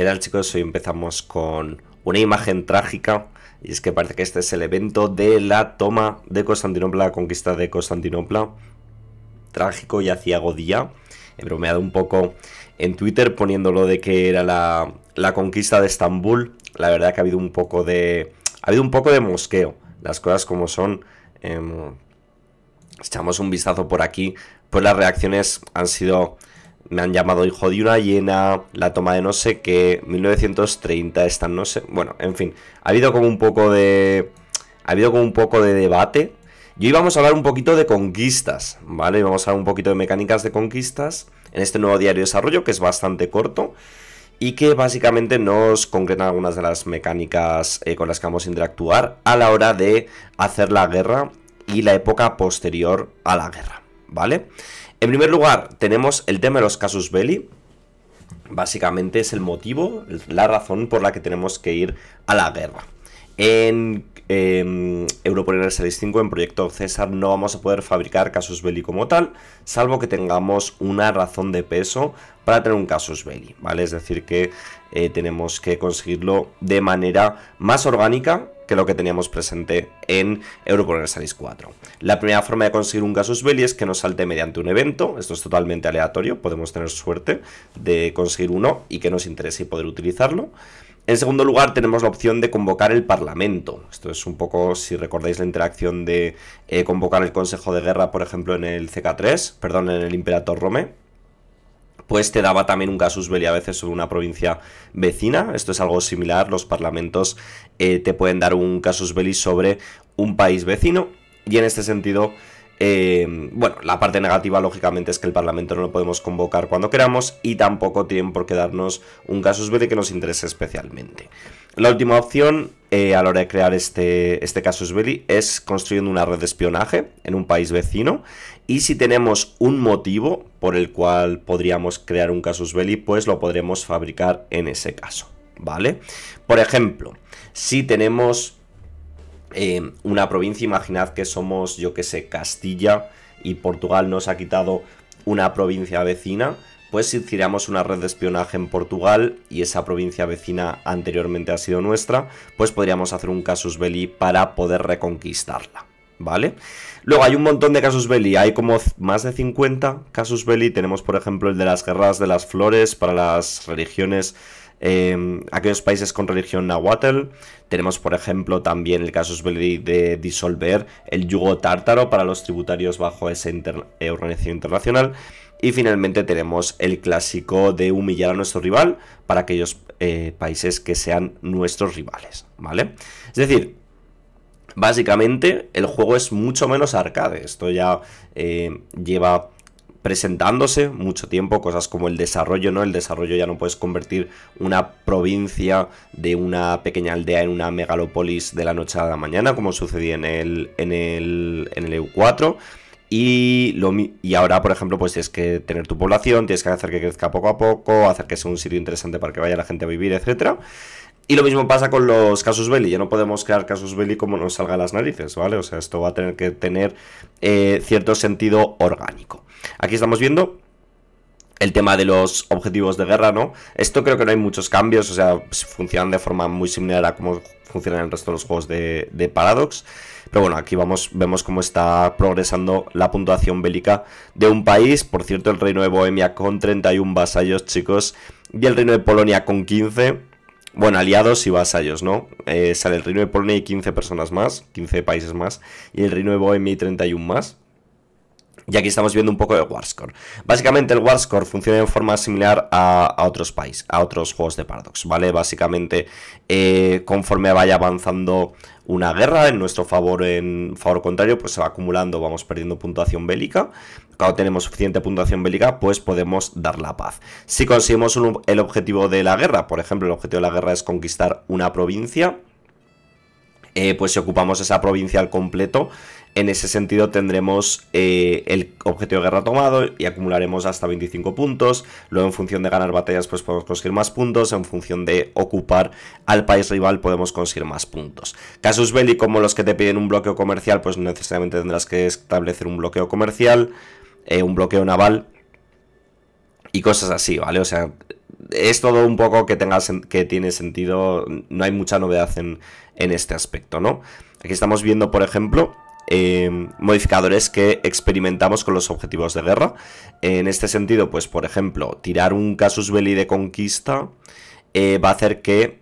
¿Qué tal chicos? Hoy empezamos con una imagen trágica y es que parece que este es el evento de la toma de Constantinopla, la conquista de Constantinopla. Trágico y hacía día. He bromeado un poco en Twitter poniéndolo de que era la, conquista de Estambul. La verdad que ha habido un poco de... Ha habido un poco de mosqueo. Las cosas como son. Em, echamos un vistazo por aquí. Pues las reacciones han sido me han llamado hijo de una llena, la toma de no sé qué, 1930 están no sé, bueno, en fin, ha habido como un poco de ha habido como un poco de debate. Y hoy vamos a hablar un poquito de conquistas, ¿vale? vamos a hablar un poquito de mecánicas de conquistas en este nuevo diario de desarrollo que es bastante corto y que básicamente nos concretan algunas de las mecánicas eh, con las que vamos a interactuar a la hora de hacer la guerra y la época posterior a la guerra, ¿vale? En primer lugar, tenemos el tema de los casus belli. Básicamente es el motivo, la razón por la que tenemos que ir a la guerra. En eh, Series 5 en Proyecto César no vamos a poder fabricar casus belli como tal, salvo que tengamos una razón de peso para tener un casus belli, ¿vale? Es decir, que eh, tenemos que conseguirlo de manera más orgánica que lo que teníamos presente en Series 4. La primera forma de conseguir un casus belli es que nos salte mediante un evento, esto es totalmente aleatorio, podemos tener suerte de conseguir uno y que nos interese poder utilizarlo. En segundo lugar, tenemos la opción de convocar el Parlamento. Esto es un poco, si recordáis, la interacción de eh, convocar el Consejo de Guerra, por ejemplo, en el CK3, perdón, en el Imperator Rome pues te daba también un casus belli a veces sobre una provincia vecina. Esto es algo similar, los parlamentos eh, te pueden dar un casus belli sobre un país vecino y en este sentido eh, bueno, la parte negativa lógicamente es que el Parlamento no lo podemos convocar cuando queramos y tampoco tienen por qué darnos un casus belli que nos interese especialmente. La última opción eh, a la hora de crear este, este casus belli es construyendo una red de espionaje en un país vecino y si tenemos un motivo por el cual podríamos crear un casus belli, pues lo podremos fabricar en ese caso, ¿vale? Por ejemplo, si tenemos Em, una provincia, imaginad que somos, yo que sé, Castilla y Portugal nos ha quitado una provincia vecina, pues si tiramos una red de espionaje en Portugal y esa provincia vecina anteriormente ha sido nuestra, pues podríamos hacer un casus belli para poder reconquistarla. ¿Vale? Luego hay un montón de casus belli, hay como más de 50 casus belli, tenemos por ejemplo el de las guerras de las flores para las religiones Em, aquellos países con religión nahuatl. Tenemos, por ejemplo, también el caso de disolver el yugo tártaro para los tributarios bajo esa eh, organización internacional. Y finalmente tenemos el clásico de humillar a nuestro rival para aquellos eh, países que sean nuestros rivales, ¿vale? Es decir, básicamente el juego es mucho menos arcade. Esto ya eh, lleva presentándose mucho tiempo, cosas como el desarrollo, ¿no? El desarrollo ya no puedes convertir una provincia de una pequeña aldea en una megalópolis de la noche a la mañana, como sucedía en el, en el, en el EU4. Y, lo, y ahora, por ejemplo, pues tienes que tener tu población, tienes que hacer que crezca poco a poco, hacer que sea un sitio interesante para que vaya la gente a vivir, etcétera. Y lo mismo pasa con los casus belli, ya no podemos crear casus belli como nos salga las narices, ¿vale? O sea, esto va a tener que tener eh, cierto sentido orgánico. Aquí estamos viendo el tema de los objetivos de guerra, ¿no? Esto creo que no hay muchos cambios, o sea, funcionan de forma muy similar a cómo funcionan el resto de los juegos de, Paradox. Pero bueno, aquí vamos, vemos cómo está progresando la puntuación bélica de un país. Por cierto, el reino de Bohemia con 31 vasallos, chicos, y el reino de Polonia con 15. Bueno, aliados y vasallos, ¿no? Eh, sale el reino de Polonia y 15 personas más, 15 países más, y el reino de Bohemia y 31 más. Y aquí estamos viendo un poco de Warscore. Básicamente el Warscore funciona de forma similar a, otros países, a otros juegos de Paradox, ¿vale? Básicamente, eh, conforme vaya avanzando una guerra en nuestro favor, en favor contrario, pues se va acumulando, vamos perdiendo puntuación bélica. Cuando tenemos suficiente puntuación bélica, pues podemos dar la paz. Si conseguimos el objetivo de la guerra, por ejemplo, el objetivo de la guerra es conquistar una provincia, eh, pues si ocupamos esa provincia al completo, en ese sentido tendremos eh, el objetivo de guerra tomado y acumularemos hasta 25 puntos. Luego en función de ganar batallas pues podemos conseguir más puntos. En función de ocupar al país rival podemos conseguir más puntos. Casus belli como los que te piden un bloqueo comercial pues necesariamente tendrás que establecer un bloqueo comercial, eh, un bloqueo naval y cosas así, ¿vale? O sea, es todo un poco que, tenga, que tiene sentido, no hay mucha novedad en, en este aspecto, ¿no? Aquí estamos viendo, por ejemplo, Em, modificadores que experimentamos con los objetivos de guerra. En este sentido, pues por ejemplo, tirar un casus belli de conquista eh, va a hacer que,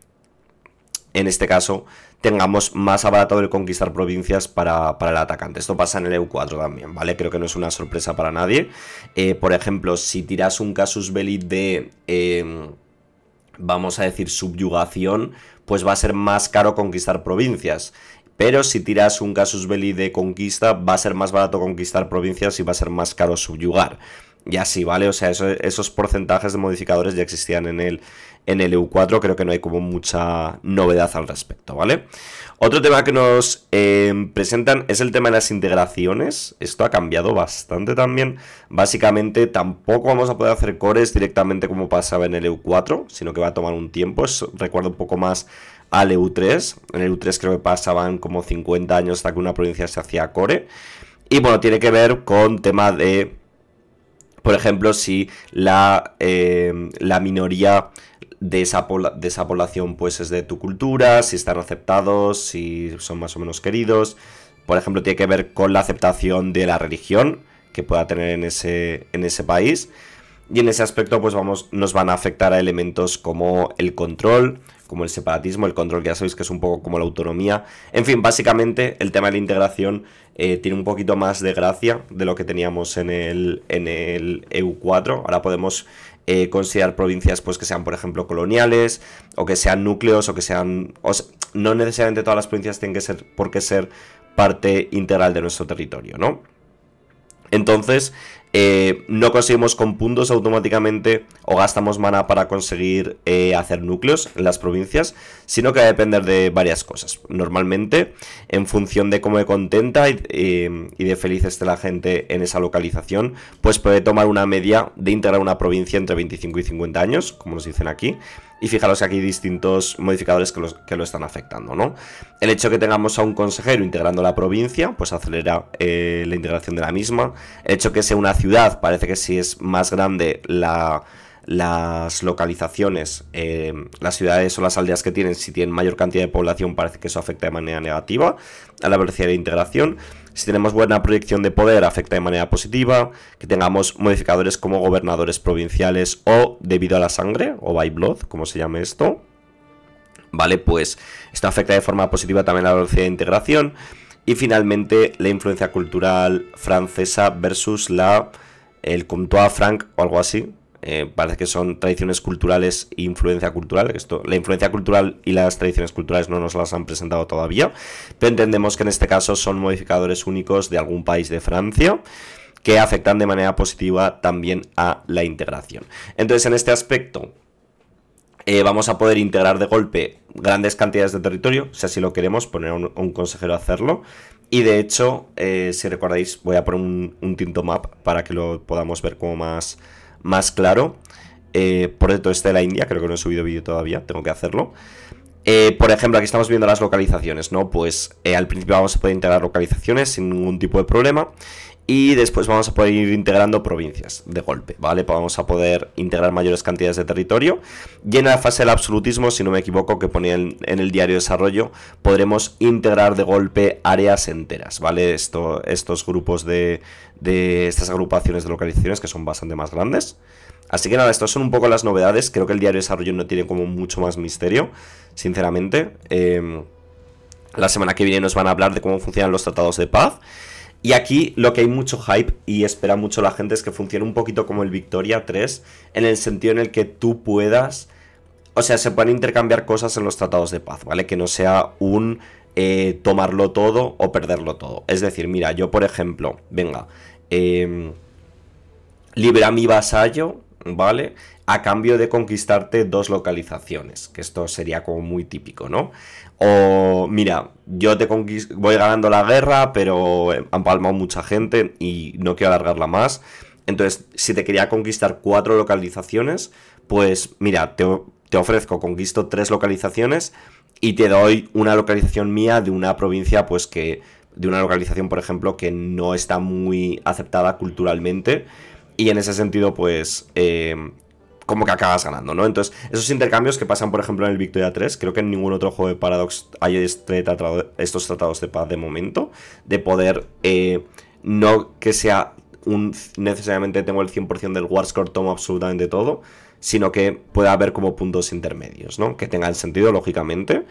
en este caso, tengamos más abaratado el conquistar provincias para, el atacante. Esto pasa en el EU4 también, ¿vale? Creo que no es una sorpresa para nadie. Eh, por ejemplo, si tiras un casus belli de, em, vamos a decir, subyugación, pues va a ser más caro conquistar provincias pero si tiras un casus belli de conquista va a ser más barato conquistar provincias y va a ser más caro subyugar. Y así, ¿vale? O sea, esos porcentajes de modificadores ya existían en el, en el EU4, creo que no hay como mucha novedad al respecto, ¿vale? Otro tema que nos eh, presentan es el tema de las integraciones, esto ha cambiado bastante también, básicamente tampoco vamos a poder hacer cores directamente como pasaba en el EU4, sino que va a tomar un tiempo, eso recuerdo un poco más al EU3, en el EU3 creo que pasaban como 50 años hasta que una provincia se hacía core, y bueno, tiene que ver con tema de por ejemplo, si la, eh, minoría de esa, de esa población pues es de tu cultura, si están aceptados, si son más o menos queridos. Por ejemplo, tiene que ver con la aceptación de la religión que pueda tener en ese, en ese país. Y en ese aspecto, pues vamos, nos van a afectar a elementos como el control, como el separatismo, el control, que ya sabéis que es un poco como la autonomía. En fin, básicamente el tema de la integración eh, tiene un poquito más de gracia de lo que teníamos en el, en el EU4. Ahora podemos eh, considerar provincias pues que sean, por ejemplo, coloniales, o que sean núcleos, o que sean... no necesariamente todas las provincias tienen que ser, por qué ser parte integral de nuestro territorio, ¿no? Entonces, eh, no conseguimos con puntos automáticamente o gastamos mana para conseguir eh, hacer núcleos en las provincias, sino que va a depender de varias cosas. Normalmente, en función de cómo de contenta y, eh, y de feliz esté la gente en esa localización, pues puede tomar una media de integrar una provincia entre 25 y 50 años, como nos dicen aquí, y fijaros que aquí distintos modificadores que, lo están afectando, ¿no? El hecho de que tengamos a un consejero integrando la provincia, pues acelera eh, la integración de la misma. El hecho de que sea una ciudad, parece que si es más grande las localizaciones, eh, las ciudades o las aldeas que tienen, si tienen mayor cantidad de población, parece que eso afecta de manera negativa a la velocidad de integración si tenemos buena proyección de poder afecta de manera positiva, que tengamos modificadores como gobernadores provinciales o debido a la sangre, o by blood, como se llame esto, ¿vale? Pues esto afecta de forma positiva también la velocidad de integración. Y finalmente la influencia cultural francesa versus la el Comtois Franc o algo así, eh, parece que son tradiciones culturales e influencia cultural. Esto, la influencia cultural y las tradiciones culturales no nos las han presentado todavía, pero entendemos que en este caso son modificadores únicos de algún país de Francia que afectan de manera positiva también a la integración. Entonces, en este aspecto, eh, vamos a poder integrar de golpe grandes cantidades de territorio, si así lo queremos, poner un, consejero a hacerlo. Y de hecho, eh, si recordáis, voy a poner un tinto map para que lo podamos ver como más, más claro. Eh, por cierto, este de la India, creo que no he subido vídeo todavía, tengo que hacerlo. Eh, por ejemplo, aquí estamos viendo las localizaciones, ¿no? Pues eh, al principio vamos a poder integrar localizaciones sin ningún tipo de problema y después vamos a poder ir integrando provincias de golpe, ¿vale? Vamos a poder integrar mayores cantidades de territorio y en la fase del absolutismo, si no me equivoco, que ponía en, el diario de desarrollo, podremos integrar de golpe áreas enteras, ¿vale? estos grupos de, de estas agrupaciones de localizaciones que son bastante más grandes. Así que nada, estas son un poco las novedades. Creo que el diario de desarrollo no tiene como mucho más misterio, sinceramente. Em, la semana que viene nos van a hablar de cómo funcionan los tratados de paz. Y aquí lo que hay mucho hype y espera mucho la gente es que funcione un poquito como el Victoria 3, en el sentido en el que tú puedas... O sea, se pueden intercambiar cosas en los tratados de paz, ¿vale? Que no sea un eh, tomarlo todo o perderlo todo. Es decir, mira, yo por ejemplo, venga, eh, libera a mi vasallo ¿vale? A cambio de conquistarte dos localizaciones, que esto sería como muy típico, ¿no? O mira, yo te voy ganando la guerra, pero eh, han palmado mucha gente y no quiero alargarla más. Entonces, si te quería conquistar cuatro localizaciones, pues mira, te, te ofrezco, conquisto tres localizaciones y te doy una localización mía de una provincia, pues que, de una localización, por ejemplo, que no está muy aceptada culturalmente y en ese sentido, pues, em, como que acabas ganando, ¿no? Entonces, esos intercambios que pasan, por ejemplo, en el Victoria 3, creo que en ningún otro juego de Paradox hay este estos tratados de paz de momento, de poder, eh, no que sea un, necesariamente tengo el 100% del Warscore, tomo absolutamente todo, sino que pueda haber como puntos intermedios, ¿no? Que tengan sentido, lógicamente.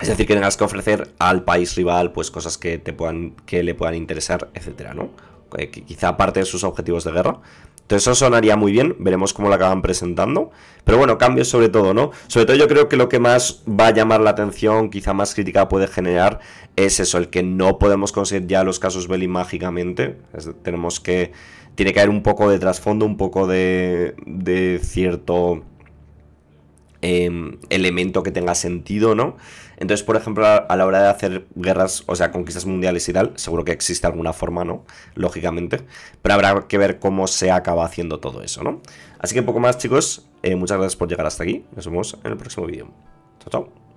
Es decir, que tengas que ofrecer al país rival pues cosas que te puedan que le puedan interesar, etcétera, ¿no? Eh, quizá parte de sus objetivos de guerra. Entonces eso sonaría muy bien, veremos cómo lo acaban presentando. Pero bueno, cambios sobre todo, ¿no? Sobre todo yo creo que lo que más va a llamar la atención, quizá más crítica puede generar, es eso, el que no podemos conseguir ya los casos Belli mágicamente. tenemos que... Tiene que haber un poco de trasfondo, un poco de, cierto em, elemento que tenga sentido, ¿no? Entonces, por ejemplo, a la hora de hacer guerras, o sea, conquistas mundiales y tal, seguro que existe alguna forma, ¿no? Lógicamente. Pero habrá que ver cómo se acaba haciendo todo eso, ¿no? Así que poco más, chicos. Eh, muchas gracias por llegar hasta aquí. Nos vemos en el próximo vídeo. Chao, chao.